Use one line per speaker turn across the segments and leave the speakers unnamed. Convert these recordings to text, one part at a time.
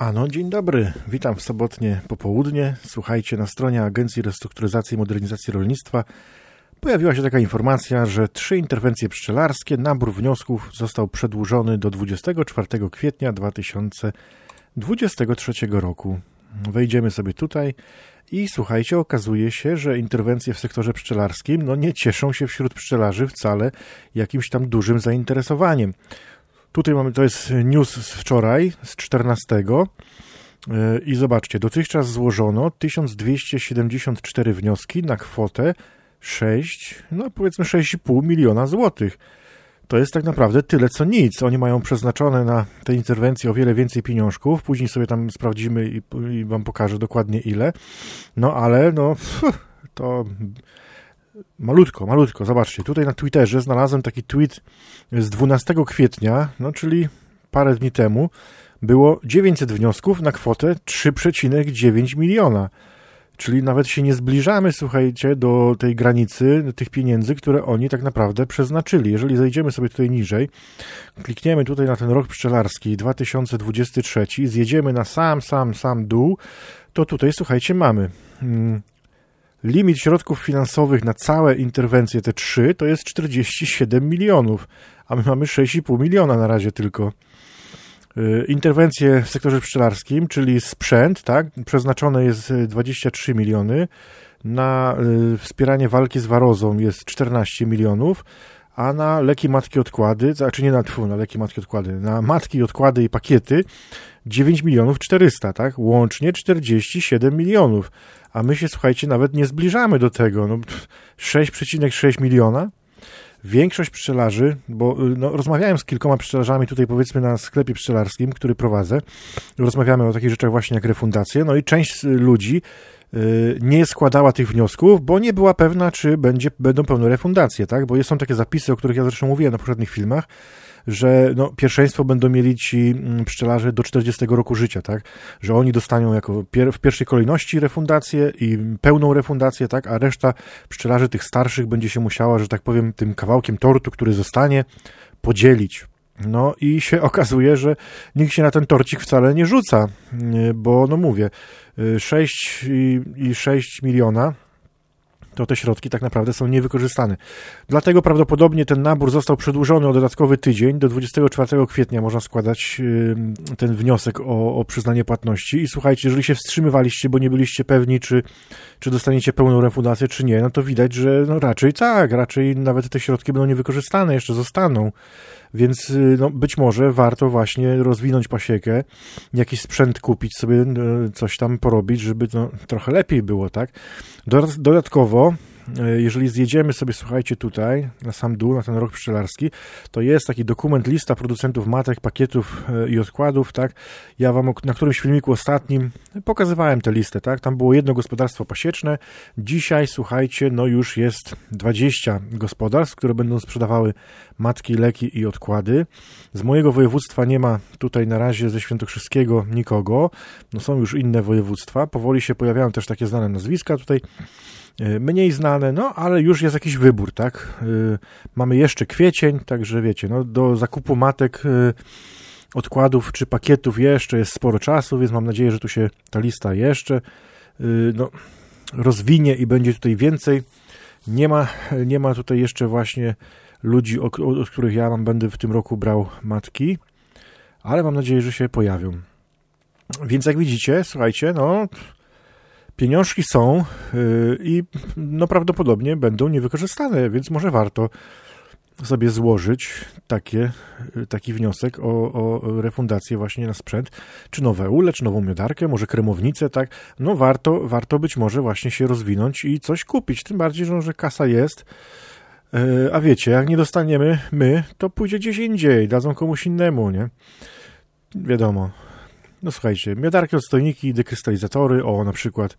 Ano, dzień dobry. Witam w sobotnie popołudnie. Słuchajcie, na stronie Agencji Restrukturyzacji i Modernizacji Rolnictwa pojawiła się taka informacja, że trzy interwencje pszczelarskie, nabór wniosków został przedłużony do 24 kwietnia 2023 roku. Wejdziemy sobie tutaj i słuchajcie, okazuje się, że interwencje w sektorze pszczelarskim no, nie cieszą się wśród pszczelarzy wcale jakimś tam dużym zainteresowaniem. Tutaj mamy, to jest news z wczoraj, z 14. E, I zobaczcie, dotychczas złożono 1274 wnioski na kwotę 6, no powiedzmy 6,5 miliona złotych. To jest tak naprawdę tyle co nic. Oni mają przeznaczone na te interwencje o wiele więcej pieniążków. Później sobie tam sprawdzimy i, i wam pokażę dokładnie ile. No ale no, to Malutko, malutko. Zobaczcie, tutaj na Twitterze znalazłem taki tweet z 12 kwietnia, no czyli parę dni temu. Było 900 wniosków na kwotę 3,9 miliona. Czyli nawet się nie zbliżamy, słuchajcie, do tej granicy tych pieniędzy, które oni tak naprawdę przeznaczyli. Jeżeli zejdziemy sobie tutaj niżej, klikniemy tutaj na ten rok pszczelarski 2023, zjedziemy na sam, sam, sam dół, to tutaj, słuchajcie, mamy mm, limit środków finansowych na całe interwencje, te trzy, to jest 47 milionów, a my mamy 6,5 miliona na razie tylko. Y, interwencje w sektorze pszczelarskim, czyli sprzęt, tak, przeznaczone jest 23 y, miliony, na y, wspieranie walki z warozą jest 14 milionów, a na leki matki odkłady, znaczy nie na tfu, na leki matki odkłady, na matki odkłady i pakiety 9 milionów 400, tak? Łącznie 47 milionów. A my się, słuchajcie, nawet nie zbliżamy do tego. No, 6,6 miliona? Większość pszczelarzy, bo y, no, rozmawiałem z kilkoma pszczelarzami tutaj powiedzmy na sklepie pszczelarskim, który prowadzę. Rozmawiamy o takich rzeczach właśnie jak refundacje. No i część y, ludzi y, nie składała tych wniosków, bo nie była pewna, czy będzie, będą pełne refundacje, tak? Bo są takie zapisy, o których ja zresztą mówiłem na poprzednich filmach, że no, pierwszeństwo będą mieli ci mm, pszczelarze do 40 roku życia, tak? Że oni dostaną jako pier w pierwszej kolejności refundację i pełną refundację, tak? A reszta pszczelarzy tych starszych będzie się musiała, że tak powiem, tym kawałkiem tortu, który zostanie, podzielić. No i się okazuje, że nikt się na ten torcik wcale nie rzuca, y, bo no mówię, 6 y, miliona to te środki tak naprawdę są niewykorzystane. Dlatego prawdopodobnie ten nabór został przedłużony o dodatkowy tydzień. Do 24 kwietnia można składać ten wniosek o, o przyznanie płatności. I słuchajcie, jeżeli się wstrzymywaliście, bo nie byliście pewni, czy, czy dostaniecie pełną refundację, czy nie, no to widać, że no raczej tak, raczej nawet te środki będą niewykorzystane, jeszcze zostaną. Więc y, no, być może warto właśnie rozwinąć pasiekę, jakiś sprzęt kupić sobie, y, coś tam porobić, żeby no, trochę lepiej było, tak? Dodatkowo E, jeżeli zjedziemy sobie, słuchajcie, tutaj, na sam dół, na ten rok pszczelarski, to jest taki dokument, lista producentów matek, pakietów e, i odkładów, tak? Ja wam na którymś filmiku ostatnim pokazywałem tę listę, tak? Tam było jedno gospodarstwo pasieczne. Dzisiaj, słuchajcie, no już jest 20 gospodarstw, które będą sprzedawały matki, leki i odkłady. Z mojego województwa nie ma tutaj na razie ze świętokrzyskiego nikogo. No są już inne województwa. Powoli się pojawiają też takie znane nazwiska tutaj. E, mniej znane, no ale już jest jakiś wybór, tak? E, mamy jeszcze kwiecień, także wiecie, no do zakupu matek e, odkładów czy pakietów jeszcze jest sporo czasu, więc mam nadzieję, że tu się ta lista jeszcze no, rozwinie i będzie tutaj więcej. Nie ma, nie ma tutaj jeszcze właśnie ludzi, od, od których ja mam, będę w tym roku brał matki, ale mam nadzieję, że się pojawią. Więc jak widzicie, słuchajcie, no pieniążki są y, i no prawdopodobnie będą niewykorzystane, więc może warto sobie złożyć takie, y, taki wniosek o, o refundację właśnie na sprzęt, czy nowe ule, czy nową miodarkę, może kremownicę, tak, no warto, warto być może właśnie się rozwinąć i coś kupić, tym bardziej, że, no, że kasa jest, y, a wiecie, jak nie dostaniemy my, to pójdzie gdzieś indziej, dadzą komuś innemu, nie? Wiadomo, no słuchajcie, miodarki, odstojniki, dekrystalizatory, o na przykład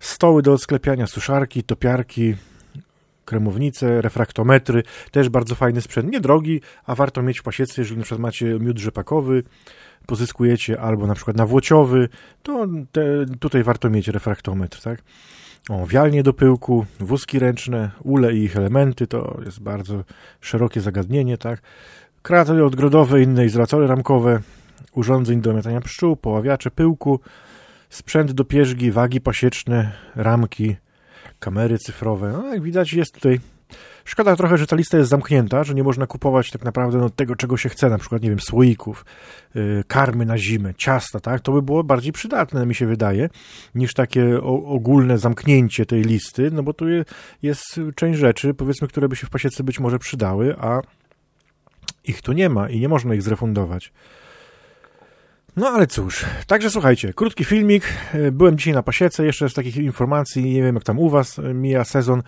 stoły do odsklepiania, suszarki, topiarki, kremownice, refraktometry, też bardzo fajny sprzęt, niedrogi, a warto mieć w pasiecie, jeżeli na przykład macie miód rzepakowy, pozyskujecie albo na przykład nawłociowy, to te, tutaj warto mieć refraktometr, tak? O, wialnie do pyłku, wózki ręczne, ule i ich elementy, to jest bardzo szerokie zagadnienie, tak? Kraty odgrodowe, inne izolatory ramkowe, urządzeń do miatania pszczół, poławiacze, pyłku, sprzęt do pierzgi, wagi pasieczne, ramki, kamery cyfrowe. No, jak widać jest tutaj... Szkoda trochę, że ta lista jest zamknięta, że nie można kupować tak naprawdę no, tego, czego się chce, na przykład, nie wiem, słoików, yy, karmy na zimę, ciasta, tak? To by było bardziej przydatne, mi się wydaje, niż takie o, ogólne zamknięcie tej listy, no bo tu je, jest część rzeczy, powiedzmy, które by się w pasiece być może przydały, a ich tu nie ma i nie można ich zrefundować. No ale cóż, także słuchajcie, krótki filmik. E, byłem dzisiaj na pasiece, jeszcze z takich informacji, nie wiem jak tam u was e, mija sezon.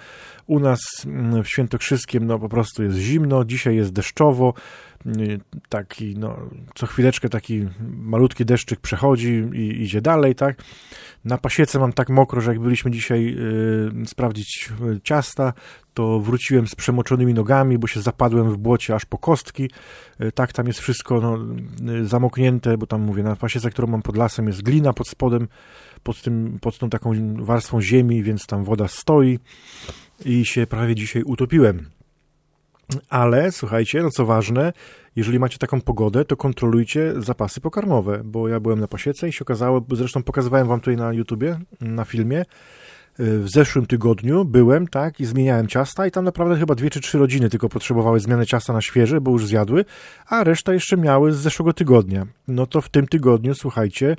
U nas mm, w Świętokrzyskiem no po prostu jest zimno, dzisiaj jest deszczowo. Y, taki, no, co chwileczkę taki malutki deszczyk przechodzi i idzie dalej, tak. Na pasiece mam tak mokro, że jak byliśmy dzisiaj y, sprawdzić y, ciasta, to wróciłem z przemoczonymi nogami, bo się zapadłem w błocie aż po kostki. Y, tak, tam jest wszystko no, y, zamoknięte, bo tam mówię, na pasiece, którą mam pod lasem, jest glina pod spodem, pod, tym, pod tą taką warstwą ziemi, więc tam woda stoi i się prawie dzisiaj utopiłem. Ale słuchajcie, no co ważne, jeżeli macie taką pogodę, to kontrolujcie zapasy pokarmowe, bo ja byłem na pasiece i się okazało, zresztą pokazywałem wam tutaj na YouTubie, na filmie, y, w zeszłym tygodniu byłem, tak, i zmieniałem ciasta i tam naprawdę chyba dwie czy trzy rodziny tylko potrzebowały zmiany ciasta na świeże, bo już zjadły, a reszta jeszcze miały z zeszłego tygodnia. No to w tym tygodniu, słuchajcie,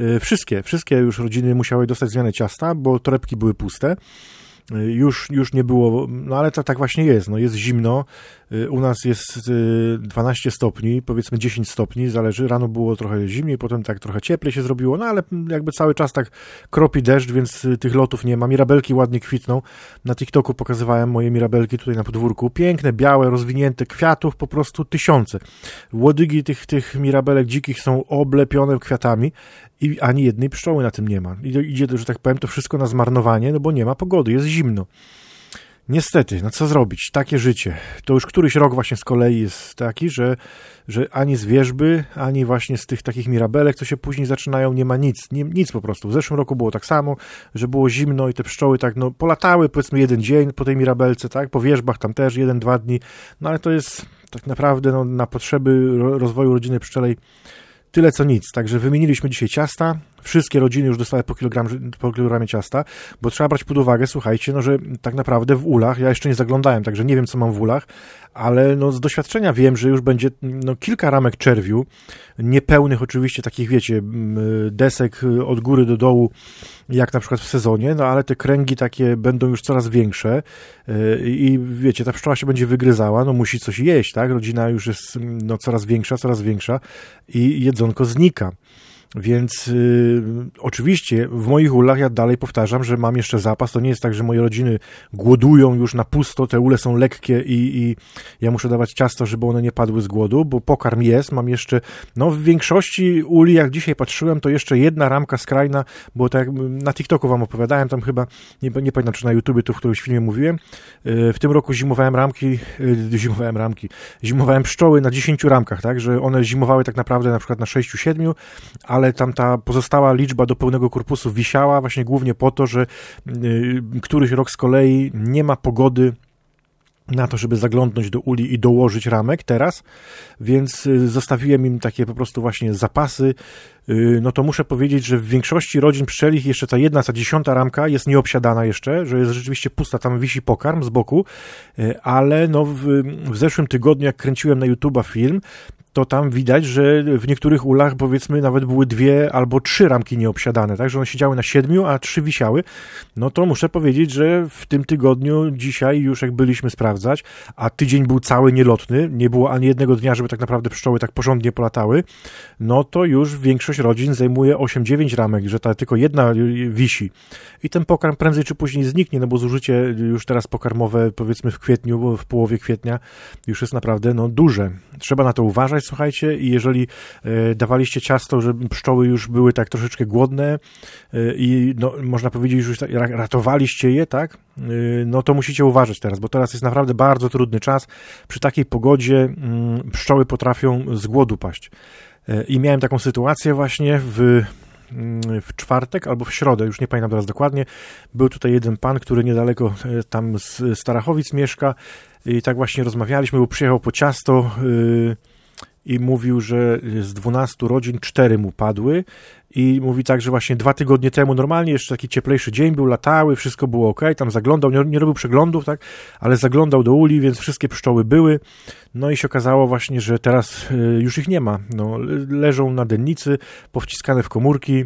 y, wszystkie, wszystkie już rodziny musiały dostać zmianę ciasta, bo torebki były puste już, już nie było, no ale tak właśnie jest, no jest zimno, y, u nas jest 12 y, stopni, powiedzmy 10 stopni, zależy, rano było trochę zimniej, potem tak trochę cieplej się zrobiło, no ale jakby cały czas tak kropi deszcz, więc y, tych lotów nie ma, mirabelki ładnie kwitną, na TikToku pokazywałem moje mirabelki tutaj na podwórku, piękne, białe, rozwinięte, kwiatów po prostu tysiące, łodygi tych, tych mirabelek dzikich są oblepione kwiatami i ani jednej pszczoły na tym nie ma. I idzie, że tak powiem, to wszystko na zmarnowanie, no bo nie ma pogody, jest zimno. Niestety, no co zrobić? Takie życie. To już któryś rok właśnie z kolei jest taki, że, że ani z wierzby, ani właśnie z tych takich mirabelek, co się później zaczynają, nie ma nic. Nie, nic po prostu. W zeszłym roku było tak samo, że było zimno i te pszczoły tak, no polatały powiedzmy jeden dzień po tej mirabelce, tak? Po wierzbach tam też jeden, dwa dni. No ale to jest tak naprawdę no, na potrzeby rozwoju rodziny pszczelej tyle co nic. Także wymieniliśmy dzisiaj ciasta, wszystkie rodziny już dostały po, kilogram, po kilogramie ciasta, bo trzeba brać pod uwagę, słuchajcie, no, że tak naprawdę w ulach, ja jeszcze nie zaglądałem, także nie wiem, co mam w ulach, ale no, z doświadczenia wiem, że już będzie no, kilka ramek czerwiu, niepełnych oczywiście takich, wiecie, desek od góry do dołu, jak na przykład w sezonie, no ale te kręgi takie będą już coraz większe y, i wiecie, ta pszczoła się będzie wygryzała, no musi coś jeść, tak? Rodzina już jest no, coraz większa, coraz większa i jedzonko znika. Więc y, oczywiście w moich ulach ja dalej powtarzam, że mam jeszcze zapas. To nie jest tak, że moje rodziny głodują już na pusto, te ule są lekkie i, i ja muszę dawać ciasto, żeby one nie padły z głodu, bo pokarm jest, mam jeszcze, no w większości uli, jak dzisiaj patrzyłem, to jeszcze jedna ramka skrajna, bo tak jak na TikToku wam opowiadałem, tam chyba, nie, nie pamiętam czy na YouTubie, tu w którymś filmie mówiłem, y, w tym roku zimowałem ramki, y, zimowałem ramki, zimowałem pszczoły na 10 ramkach, tak, że one zimowały tak naprawdę na przykład na 6-7, ale ale tam ta pozostała liczba do pełnego korpusu wisiała właśnie głównie po to, że y, któryś rok z kolei nie ma pogody na to, żeby zaglądnąć do uli i dołożyć ramek teraz, więc y, zostawiłem im takie po prostu właśnie zapasy. Y, no to muszę powiedzieć, że w większości rodzin pszczelich jeszcze ta jedna, ta dziesiąta ramka jest nieobsiadana jeszcze, że jest rzeczywiście pusta, tam wisi pokarm z boku, ale no w, w zeszłym tygodniu, jak kręciłem na YouTube'a film, to tam widać, że w niektórych ulach powiedzmy nawet były dwie albo trzy ramki nieobsiadane, tak, że one siedziały na siedmiu, a trzy wisiały, no to muszę powiedzieć, że w tym tygodniu dzisiaj już jak byliśmy sprawdzać, a tydzień był cały nielotny, nie było ani jednego dnia, żeby tak naprawdę pszczoły tak porządnie polatały, no to już większość rodzin zajmuje 8-9 ramek, że ta tylko jedna wisi i ten pokarm prędzej czy później zniknie, no bo zużycie już teraz pokarmowe powiedzmy w kwietniu, w połowie kwietnia już jest naprawdę no duże. Trzeba na to uważać, słuchajcie, i jeżeli e, dawaliście ciasto, żeby pszczoły już były tak troszeczkę głodne e, i no, można powiedzieć, że już tak, ratowaliście je, tak, e, no to musicie uważać teraz, bo teraz jest naprawdę bardzo trudny czas. Przy takiej pogodzie mm, pszczoły potrafią z głodu paść. I miałem taką sytuację właśnie w mm, w czwartek albo w środę, już nie pamiętam teraz dokładnie. Był tutaj jeden pan, który niedaleko tam z Starachowic mieszka i tak właśnie rozmawialiśmy, bo przyjechał po ciasto. Yy i mówił, że z 12 rodzin cztery mu padły i mówi tak, że właśnie dwa tygodnie temu normalnie jeszcze taki cieplejszy dzień był, latały, wszystko było ok, tam zaglądał, nie, nie robił przeglądów, tak, ale zaglądał do uli, więc wszystkie pszczoły były, no i się okazało właśnie, że teraz y, już ich nie ma, no, leżą na dennicy, powciskane w komórki,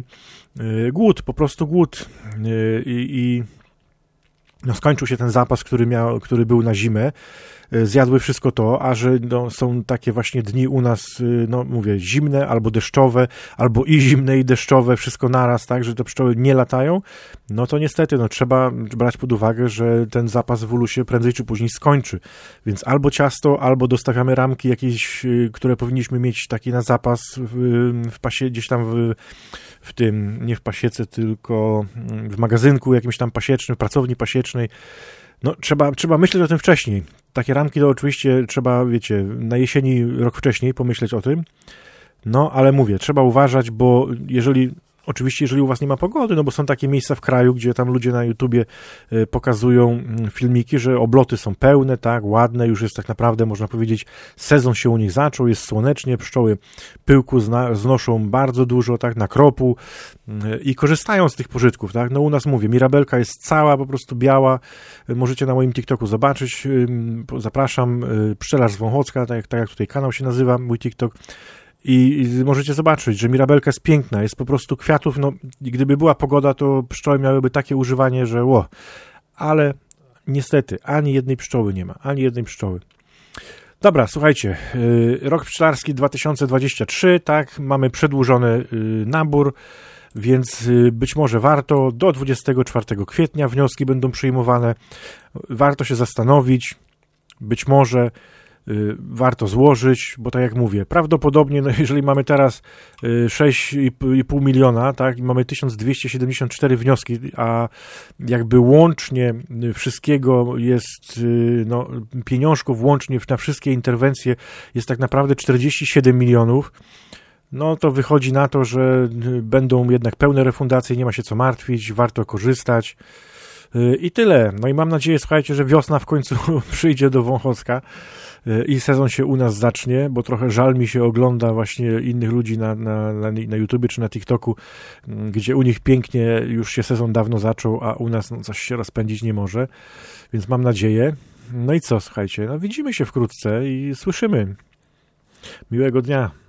y, głód, po prostu głód y, i, i no, skończył się ten zapas, który, miał, który był na zimę, E, zjadły wszystko to, a że no, są takie właśnie dni u nas, y, no mówię, zimne albo deszczowe, albo i zimne i deszczowe, wszystko naraz, tak, że te pszczoły nie latają, no to niestety, no trzeba brać pod uwagę, że ten zapas w się prędzej czy później skończy, więc albo ciasto, albo dostawiamy ramki jakieś, y, które powinniśmy mieć taki na zapas w, w pasie, gdzieś tam w, w tym, nie w pasiece, tylko mm, w magazynku jakimś tam pasiecznym, w pracowni pasiecznej, no, trzeba, trzeba myśleć o tym wcześniej takie ramki to oczywiście trzeba, wiecie, na jesieni, rok wcześniej pomyśleć o tym. No, ale mówię, trzeba uważać, bo jeżeli Oczywiście, jeżeli u Was nie ma pogody, no bo są takie miejsca w kraju, gdzie tam ludzie na YouTubie e, pokazują mm, filmiki, że obloty są pełne, tak, ładne, już jest tak naprawdę, można powiedzieć, sezon się u nich zaczął, jest słonecznie, pszczoły pyłku zna, znoszą bardzo dużo, tak, na kropu mm, i korzystają z tych pożytków, tak. No u nas, mówię, mirabelka jest cała, po prostu biała, e, możecie na moim TikToku zobaczyć, zapraszam, e, pszczelarz z Wąchocka, tak, tak jak tutaj kanał się nazywa, mój TikTok, i, I, możecie zobaczyć, że mirabelka jest piękna, jest po prostu kwiatów, no gdyby była pogoda, to pszczoły miałyby takie używanie, że ło. Ale niestety, ani jednej pszczoły nie ma, ani jednej pszczoły. Dobra, słuchajcie, y, rok pszczelarski 2023, tak, mamy przedłużony y, nabór, więc y, być może warto do 24 kwietnia wnioski będą przyjmowane. Warto się zastanowić, być może Y, warto złożyć, bo tak jak mówię, prawdopodobnie, no jeżeli mamy teraz 6,5 y, miliona, tak, i mamy 1274 wnioski, a jakby łącznie y, wszystkiego jest, no, pieniążków łącznie na wszystkie interwencje jest tak naprawdę 47 milionów, no to wychodzi na to, że będą jednak pełne refundacje, nie ma się co martwić, warto korzystać. I tyle. No i mam nadzieję, słuchajcie, że wiosna w końcu przyjdzie do Wąchowska e, i sezon się u nas zacznie, bo trochę żal mi się ogląda właśnie innych ludzi na, na, na, na YouTubie czy na TikToku, mm, gdzie u nich pięknie już się sezon dawno zaczął, a u nas no, coś się rozpędzić nie może. Więc mam nadzieję. No i co, słuchajcie, no widzimy się wkrótce i słyszymy. Miłego dnia.